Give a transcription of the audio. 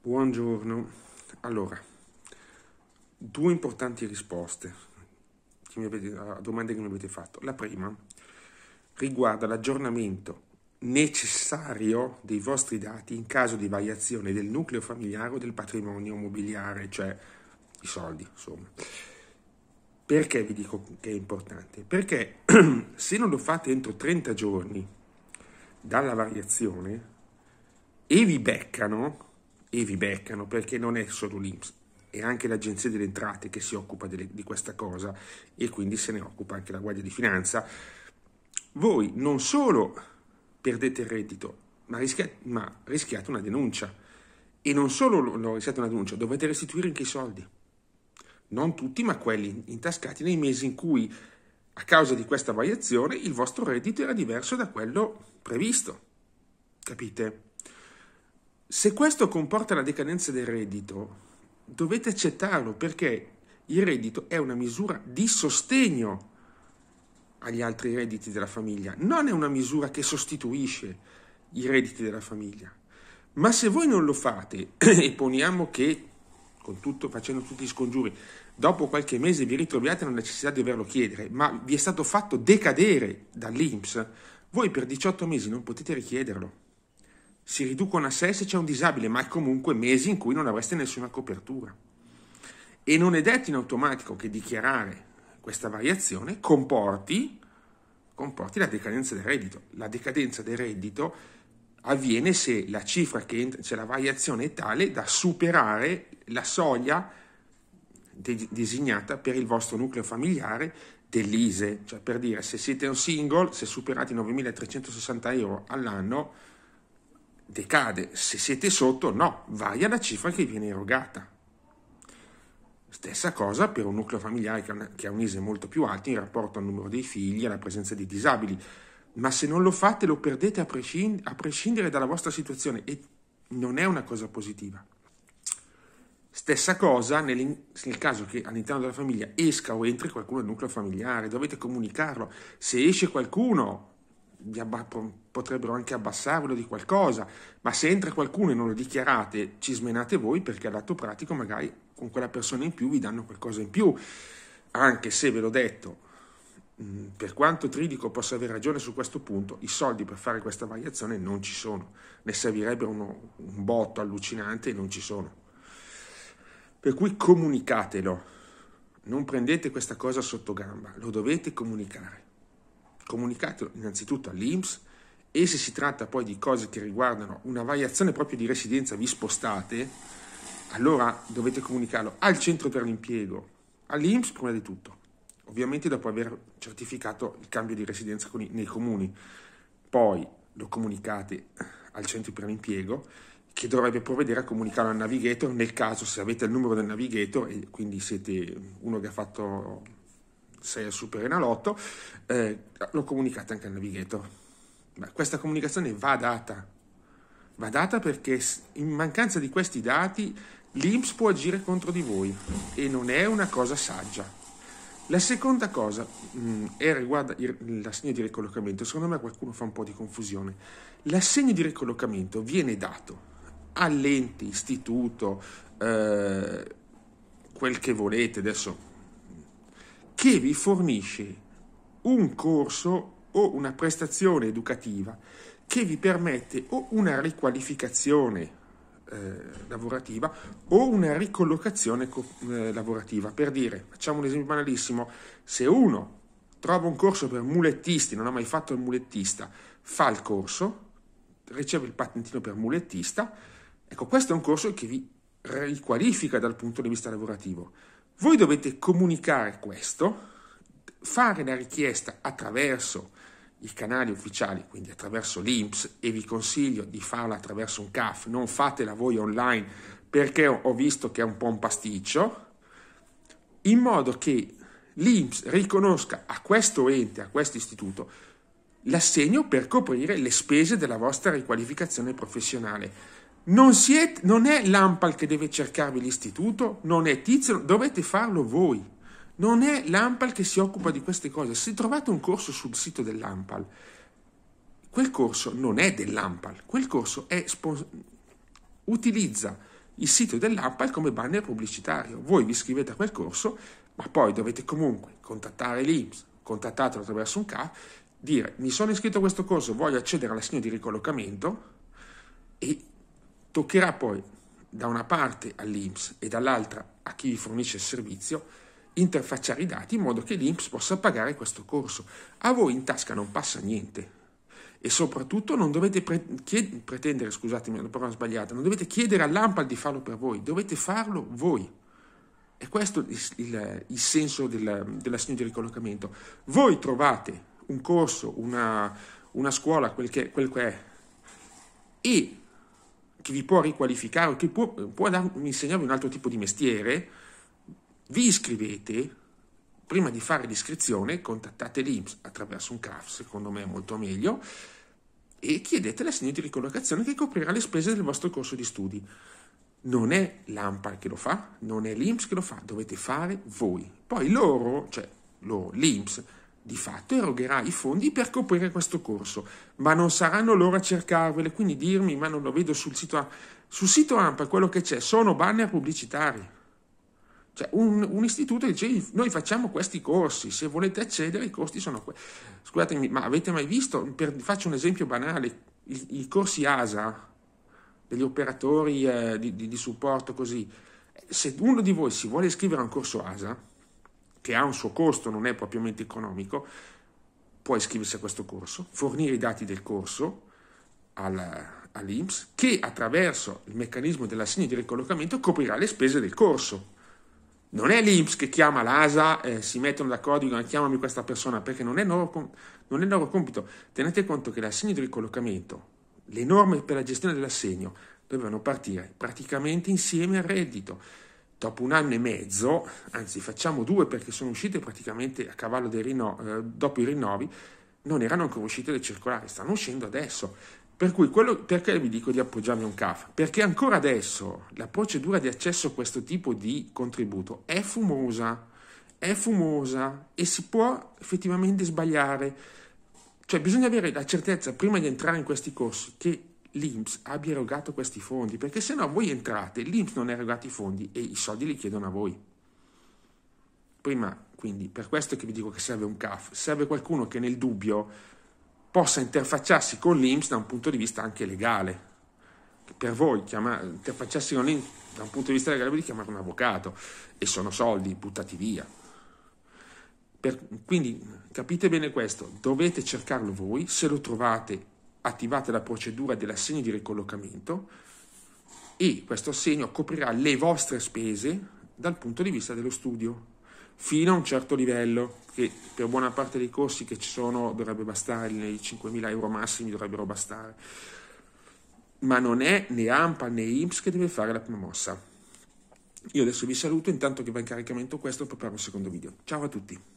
Buongiorno. Allora, due importanti risposte a domande che mi avete fatto. La prima riguarda l'aggiornamento necessario dei vostri dati in caso di variazione del nucleo familiare o del patrimonio immobiliare, cioè i soldi, insomma. Perché vi dico che è importante? Perché se non lo fate entro 30 giorni dalla variazione e vi beccano, e vi beccano perché non è solo l'Inps, è anche l'Agenzia delle Entrate che si occupa delle, di questa cosa e quindi se ne occupa anche la Guardia di Finanza. Voi non solo perdete il reddito, ma rischiate, ma rischiate una denuncia. E non solo lo rischiate una denuncia, dovete restituire anche i soldi. Non tutti, ma quelli intascati nei mesi in cui, a causa di questa variazione, il vostro reddito era diverso da quello previsto. Capite? Se questo comporta la decadenza del reddito, dovete accettarlo perché il reddito è una misura di sostegno agli altri redditi della famiglia, non è una misura che sostituisce i redditi della famiglia. Ma se voi non lo fate e poniamo che, tutto, facendo tutti gli scongiuri, dopo qualche mese vi ritroviate nella necessità di doverlo chiedere, ma vi è stato fatto decadere dall'INPS, voi per 18 mesi non potete richiederlo si riducono a sé se c'è un disabile, ma è comunque mesi in cui non avreste nessuna copertura. E non è detto in automatico che dichiarare questa variazione comporti, comporti la decadenza del reddito. La decadenza del reddito avviene se la cifra che entra, cioè la variazione è tale da superare la soglia de- designata per il vostro nucleo familiare dell'ISE, cioè per dire se siete un single, se superate i 9.360 euro all'anno, decade, se siete sotto no, vai alla cifra che viene erogata. Stessa cosa per un nucleo familiare che ha un ISE molto più alto in rapporto al numero dei figli e alla presenza di disabili, ma se non lo fate lo perdete a, prescind- a prescindere dalla vostra situazione e non è una cosa positiva. Stessa cosa nel, nel, caso che all'interno della famiglia esca o entri qualcuno del nucleo familiare, dovete comunicarlo. Se esce qualcuno, potrebbero anche abbassarvelo di qualcosa, ma se entra qualcuno e non lo dichiarate, ci smenate voi perché all'atto pratico magari con quella persona in più vi danno qualcosa in più, anche se ve l'ho detto, mm, per quanto Tridico possa avere ragione su questo punto, i soldi per fare questa variazione non ci sono, ne servirebbero uno, un botto allucinante e non ci sono. Per cui comunicatelo, non prendete questa cosa sotto gamba, lo dovete comunicare comunicatelo innanzitutto all'IMS e se si tratta poi di cose che riguardano una variazione proprio di residenza, vi spostate, allora dovete comunicarlo al centro per l'impiego, all'IMS prima di tutto, ovviamente dopo aver certificato il cambio di residenza nei comuni, poi lo comunicate al centro per l'impiego che dovrebbe provvedere a comunicarlo al navigator nel caso se avete il numero del navigator e quindi siete uno che ha fatto sei è Super Enalotto, eh, lo comunicate anche al navigator. Ma questa comunicazione va data, va data perché in mancanza di questi dati l'Inps può agire contro di voi e non è una cosa saggia. La seconda cosa mh, mm, è riguarda l'assegno di ricollocamento, secondo me qualcuno fa un po' di confusione. L'assegno di ricollocamento viene dato all'ente, istituto, eh, quel che volete, adesso che vi fornisce un corso o una prestazione educativa che vi permette o una riqualificazione eh, lavorativa o una ricollocazione co- eh, lavorativa. Per dire, facciamo un esempio banalissimo, se uno trova un corso per mulettisti, non ha mai fatto il mulettista, fa il corso, riceve il patentino per mulettista, ecco questo è un corso che vi riqualifica dal punto di vista lavorativo. Voi dovete comunicare questo, fare la richiesta attraverso i canali ufficiali, quindi attraverso l'INPS e vi consiglio di farla attraverso un CAF, non fatela voi online perché ho visto che è un po' un pasticcio, in modo che l'INPS riconosca a questo ente, a questo istituto, l'assegno per coprire le spese della vostra riqualificazione professionale. Non, siete, non è l'AMPAL che deve cercarvi l'istituto, non è Tizio, dovete farlo voi. Non è l'AMPAL che si occupa di queste cose. Se trovate un corso sul sito dell'AMPAL, quel corso non è dell'AMPAL, quel corso è, utilizza il sito dell'AMPAL come banner pubblicitario. Voi vi iscrivete a quel corso, ma poi dovete comunque contattare l'IMS, contattatelo attraverso un CAF, dire mi sono iscritto a questo corso, voglio accedere all'assegno di ricollocamento e Toccherà poi da una parte all'INPS e dall'altra a chi fornisce il servizio interfacciare i dati in modo che l'INPS possa pagare questo corso. A voi in tasca non passa niente e soprattutto non dovete pre- chied- pretendere, scusatemi la parola sbagliata, non dovete chiedere all'AMPAL di farlo per voi, dovete farlo voi. E questo è il, il, il senso del, dell'assegno di ricollocamento. Voi trovate un corso, una, una scuola, quel che, quel che è, e che vi può riqualificare, che può, può dar, insegnarvi un altro tipo di mestiere, vi iscrivete, prima di fare l'iscrizione contattate l'IMS attraverso un CAF, secondo me è molto meglio, e chiedete l'assegno di ricollocazione che coprirà le spese del vostro corso di studi. Non è l'AMPAR che lo fa, non è l'IMS che lo fa, dovete fare voi. Poi loro, cioè l'IMS, di fatto erogherà i fondi per coprire questo corso, ma non saranno loro a cercarvele, quindi dirmi ma non lo vedo sul sito, sul sito AMPA quello che c'è sono banner pubblicitari. Cioè un, un, istituto dice noi facciamo questi corsi, se volete accedere i costi sono questi. Scusatemi, ma avete mai visto, per, faccio un esempio banale, i, i corsi ASA degli operatori eh, di, di, di supporto così, se uno di voi si vuole iscrivere a un corso ASA, che ha un suo costo, non è propriamente economico, può iscriversi a questo corso, fornire i dati del corso all'IMS, che attraverso il meccanismo dell'assegno di ricollocamento coprirà le spese del corso. Non è l'IMS che chiama l'ASA, eh, si mettono d'accordo e dicono ah, chiamami questa persona perché non è, il loro, non è il loro compito. Tenete conto che l'assegno di ricollocamento, le norme per la gestione dell'assegno, dovevano partire praticamente insieme al reddito dopo un anno e mezzo, anzi facciamo due perché sono uscite praticamente a cavallo dei rino- eh, dopo i rinnovi, non erano ancora uscite le circolari, stanno uscendo adesso. Per cui quello, perché vi dico di appoggiarmi a un CAF? Perché ancora adesso la procedura di accesso a questo tipo di contributo è fumosa, è fumosa e si può effettivamente sbagliare. Cioè bisogna avere la certezza prima di entrare in questi corsi che l'Inps abbia erogato questi fondi, perché se no voi entrate, l'Inps non ha erogato i fondi e i soldi li chiedono a voi. Prima, quindi, per questo che vi dico che serve un CAF, serve qualcuno che nel dubbio possa interfacciarsi con l'Inps da un punto di vista anche legale. Per voi, chiamare, interfacciarsi con l'Inps da un punto di vista legale vuol dire chiamare un avvocato e sono soldi buttati via. Per, quindi capite bene questo, dovete cercarlo voi, se lo trovate attivate la procedura dell'assegno di ricollocamento e questo assegno coprirà le vostre spese dal punto di vista dello studio fino a un certo livello che per buona parte dei corsi che ci sono dovrebbe bastare, nei 5.000 euro massimi dovrebbero bastare, ma non è né AMPA né IMSS che deve fare la prima mossa. Io adesso vi saluto, intanto che va in caricamento questo preparo un secondo video. Ciao a tutti!